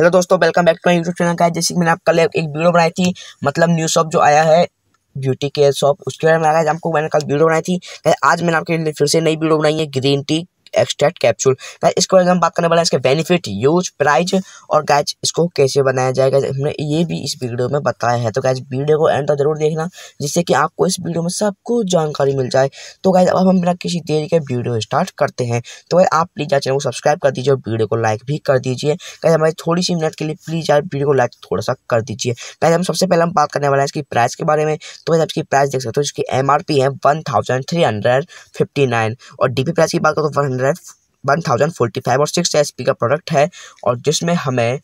hello दोस्तों welcome back to YouTube channel का जैसे कि मैंने आप कल एक वीडियो बनाई थी मतलब न्यू शॉप जो आया है ब्यूटी केयर शॉप उसके बारे में आपको मैंने कल वीडियो बनाई थी तो आज मैंने आपके लिए फिर से नई वीडियो बनाई है green tea extract capsule guys इसके बारे में हम बात करने वाले हैं इसके बेनिफिट यूज प्राइज और गाइज इसको कैसे बनाया जाएगा हमने ये भी इस वीडियो में बताया है तो गाइज वीडियो को एंड तक जरूर देखना जिससे कि आपको इस वीडियो में सब कुछ जानकारी मिल जाए तो गाइज अब हम बिना किसी देरी के वीडियो स्टार्ट करते हैं तो गाइज आप प्लीज़ चैनल को सब्सक्राइब कर दीजिए और वीडियो को लाइक भी कर दीजिए गाइज हमारे थोड़ी सी मिनट के लिए प्लीज़ यार वीडियो को लाइक थोड़ा सा कर दीजिए गाइज हम सबसे पहले हम बात करने वाले हैं इसकी प्राइस के बारे में तो गाइज इसकी प्राइस देख सकते हो इसकी एम है one thousand three hundred fifty nine और डी प्राइस की बात करो तो one hundred one thousand forty five और सिक्स एच का प्रोडक्ट है और जिसमें हमें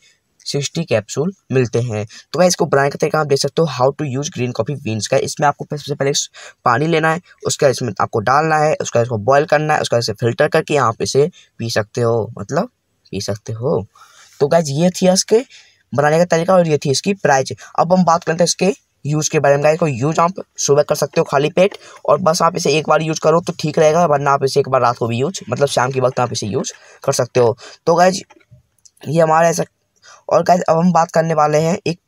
सिक्सटी कैप्सूल मिलते हैं तो वह इसको बनाने का तरीका आप देख सकते हो how to use green coffee beans का इसमें आपको सबसे पहले पानी लेना है उसका इसमें आपको डालना है उसका इसको बॉयल करना है उसका इसे फिल्टर करके आप इसे पी सकते हो मतलब पी सकते हो तो गैज ये थी इसके बनाने का तरीका और ये थी इसकी प्राइस अब हम बात करते हैं इसके यूज़ के बारे में गाइस को यूज आप सुबह कर सकते हो खाली पेट और बस आप इसे एक बार यूज करो तो ठीक रहेगा वरना आप इसे एक बार रात को भी यूज मतलब शाम के वक्त आप इसे यूज कर सकते हो तो गाइज ये हमारा ऐसा और गाइज अब हम बात करने वाले हैं एक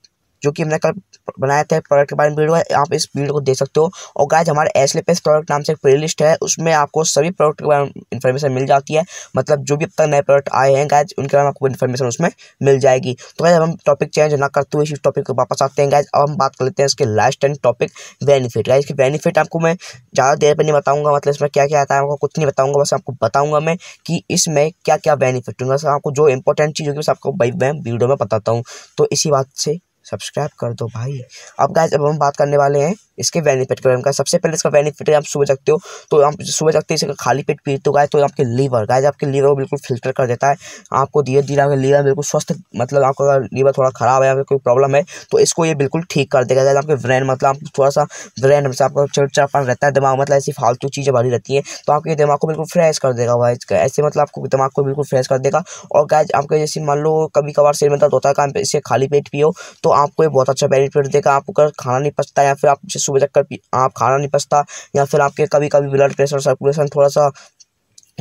जो कि हमने कल बनाया था प्रोडक्ट के बारे में वीडियो है आप इस वीडियो को देख सकते हो और गाइज हमारे एसले पे प्रोडक्ट नाम से एक प्ले लिस्ट है उसमें आपको सभी प्रोडक्ट के बारे में इन्फॉर्मेशन मिल जाती है मतलब जो भी अब तक नए प्रोडक्ट आए हैं गाइज उनके बारे में आपको इन्फॉर्मेशन उसमें मिल जाएगी तो गाइज हम टॉपिक चेंज ना करते हुए इस टॉपिक को वापस आते हैं गाइज अब हम बात कर लेते हैं इसके last and topic benefit guys के बेनिफिट आपको मैं ज़्यादा देर पर नहीं बताऊँगा मतलब इसमें क्या क्या आता है आपको कुछ नहीं बताऊँगा बस आपको बताऊँगा मैं कि इसमें क्या क्या बेनिफिट होंगे आपको जो इंपॉर्टेंट चीज़ होगी बस आपको मैं वीडियो में बताता हूँ तो इसी बात से सब्सक्राइब कर दो भाई अब गाइस अब हम बात करने वाले हैं इसके बेनिफिट के बारे में सबसे पहले इसका बेनिफिट है आप सुबह जागते हो तो आप सुबह जागते हो खाली पेट पीते तो गाय तो आपके लीवर गाय आपके लीवर को बिल्कुल फिल्टर कर देता है आपको धीरे धीरे आपके लीवर बिल्कुल स्वस्थ मतलब आपका अगर लीवर थोड़ा खराब है आपका कोई प्रॉब्लम है तो इसको ये बिल्कुल ठीक कर देगा आपके ब्रेन मतलब आप थोड़ा सा ब्रेन से आपका चिड़चिड़ापन रहता है दिमाग मतलब ऐसी फालतू चीज़ें भरी रहती हैं तो आपके दिमाग को बिल्कुल फ्रेश कर देगा गाइज ऐसे मतलब आपको दिमाग को बिल्कुल फ्रेश कर देगा और गाय आपके जैसे मान लो कभी कभार सिर में दर्द होता है तो इसे खाली पेट पियो तो आपको ये बहुत अच्छा बेनिफिट देगा आपको खाना नहीं पचता या फिर आप सुबह चक्कर आप खाना नहीं पसता या फिर आपके कभी कभी ब्लड प्रेशर सर्कुलेशन थोड़ा सा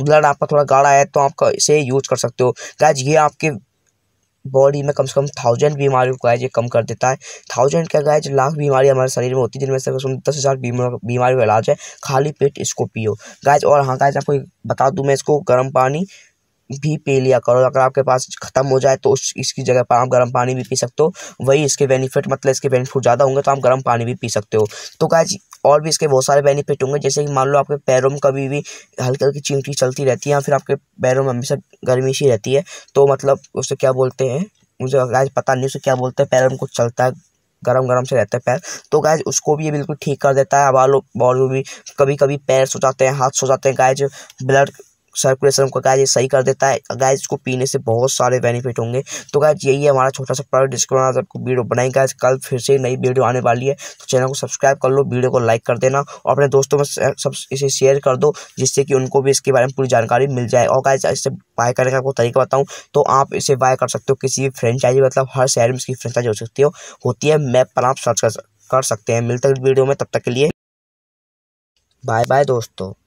ब्लड आपका थोड़ा गाढ़ा है तो आप इसे यूज कर सकते हो गैज ये आपके बॉडी में कम से कम थाउजेंड बीमारियों को गायज ये कम कर देता है थाउजेंड क्या गायज लाख बीमारी हमारे शरीर में होती है जिनमें से कम दस हज़ार बीमारी का इलाज है खाली पेट इसको पियो गायज और हाँ गायज आपको बता दूँ मैं इसको गर्म पानी भी पी लिया करो अगर आपके पास ख़त्म हो जाए तो उस इसकी जगह पर आप गर्म पानी भी पी सकते हो वही इसके बेनिफिट मतलब इसके बेनिफिट ज़्यादा होंगे तो आप गर्म पानी भी पी सकते हो तो गाइज और भी इसके बहुत सारे बेनिफिट होंगे जैसे कि मान लो आपके पैरों में कभी भी हल्की हल्की चिमटी चलती रहती है या फिर आपके पैरों में हमेशा गर्मी सी रहती है तो मतलब उससे क्या बोलते हैं मुझे गाय पता नहीं उसे क्या बोलते हैं पैरों में कुछ चलता है गरम गरम से रहते हैं पैर तो गाय उसको भी ये बिल्कुल ठीक कर देता है बालों बॉल में भी कभी कभी पैर सो जाते हैं हाथ सो जाते हैं गाय ब्लड सर्कुलेशन को गाय सही कर देता है गाय इसको पीने से बहुत सारे बेनिफिट होंगे तो गाय यही है हमारा छोटा सा प्रोडक्ट जिसको आज आपको वीडियो बनाई गाय कल फिर से नई वीडियो आने वाली है तो चैनल को सब्सक्राइब कर लो वीडियो को लाइक कर देना और अपने दोस्तों में सब इसे शेयर कर दो जिससे कि उनको भी इसके बारे में पूरी जानकारी मिल जाए और गाय इससे बाय करने का कोई तरीका बताऊँ तो आप इसे बाय कर सकते हो किसी भी फ्रेंचाइजी मतलब हर शहर में इसकी फ्रेंचाइजी हो सकती हो होती है मैप पर आप सर्च कर सकते हैं मिलते वीडियो में तब तक के लिए बाय बाय दोस्तों